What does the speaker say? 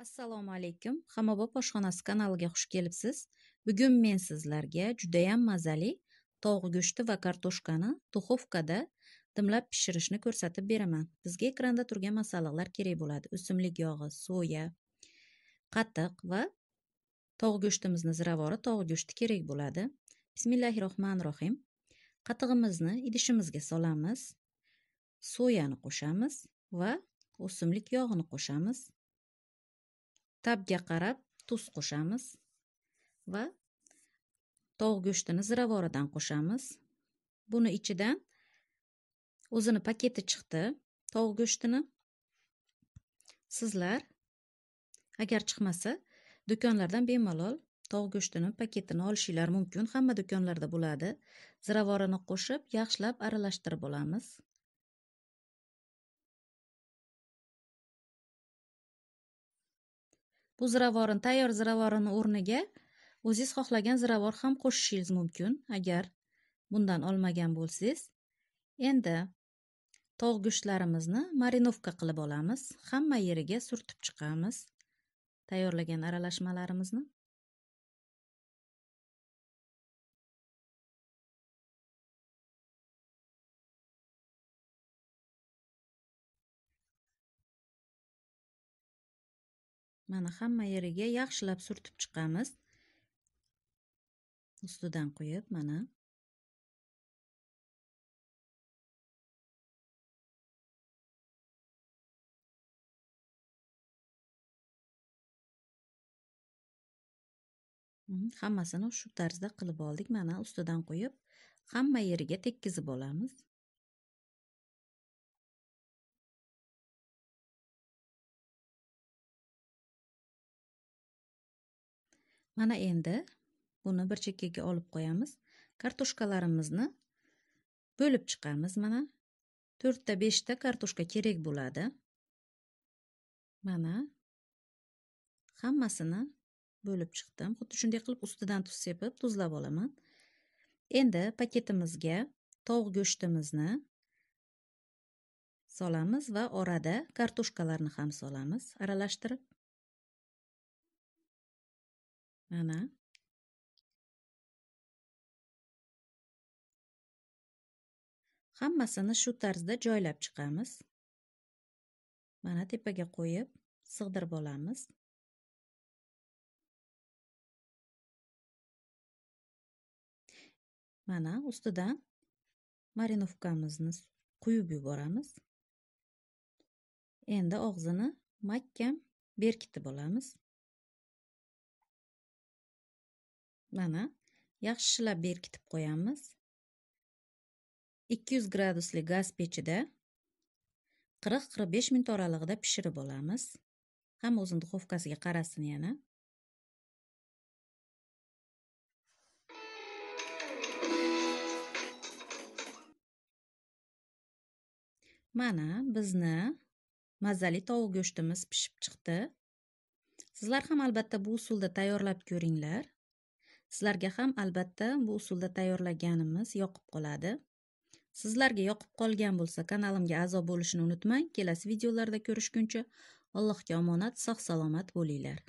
assalomu alaykum hammabop oshxonasi kanaliga xush kelibsiz bugun men sizlarga judayam mazali tovuq go'shti va kartoshkani duxovkada dimlab pishirishni ko'rsatib beraman bizga ekranda turgan masalliqlar kerak bo'ladi o'simlik yog'i soya qatiq va tovuq go'shtimizni ziravori tovuq go'shti kerak bo'ladi bismillahi rohmanir rohim qatig'imizni idishimizga solamiz soyani qo'shamiz va o'simlik yog'ini qo'shamiz tabga qarab tuz qo'shamiz va tog' go'shtini ziravoridan qo'shamiz buni ichidan o'zini paketi chiqdi tog' go'shtini sizlar agar chiqmasa do'konlardan bemalol tog' go'shtini paketini olishinglar mumkin hamma do'konlarda bo'ladi ziravorini qo'shib yaxshilab aralashtirib olamiz bu ziravorni tayyor ziravorni o'rniga o'zingiz xohlagan ziravor ham qo'shishingiz mumkin agar bundan olmagan bo'lsangiz endi tog' go'shtlarimizni marinovka qilib olamiz hamma yeriga surtib chiqamiz tayyorlagan aralashmalarimizni mana hamma yeriga yaxshilab surtib chiqamiz ustidan quyib mana hm, hammasini shu tarzda qilib oldik mana ustidan quyib hamma yeriga tekkizib olamiz mana endi buni bir chekkaga olib qo'yamiz kartoshkalarimizni bo'lib chiqamiz mana to'rtta beshta kartoshka kerak bo'ladi mana hammasini bo'lib chiqdim xuddi shunday qilib ustidan tuz sepib tuzlab olaman endi paketimizga tovuq go'shtimizni solamiz va orada kartoshkalarni ham solamiz aralashtirib Aha. Hammasini shu tarzda joylab chiqamiz. Mana tepaga qo'yib, sig'dirib olamiz. Mana ustidan marinovkamizni quyib yuboramiz. Endi og'zini mahkam berkitib olamiz. mana yaxshilab berkitib qo'yamiz 200 gradusli gaz pechida 40-45 minut oralig'ida pishirib olamiz ham o'zini duxovkasiga qarasin yana mana bizni mazali tovuq go'shtimiz pishib chiqdi sizlar ham albatta bu usulda tayyorlab ko'ringlar sizlarga ham albatta bu usulda tayyorlaganimiz yoqib qoladi sizlarga yoqib qolgan bo'lsa kanalimga a'zo bo'lishni unutmang kelasi videolarda ko'rishguncha allohga omonat sog' salomat bo'linglar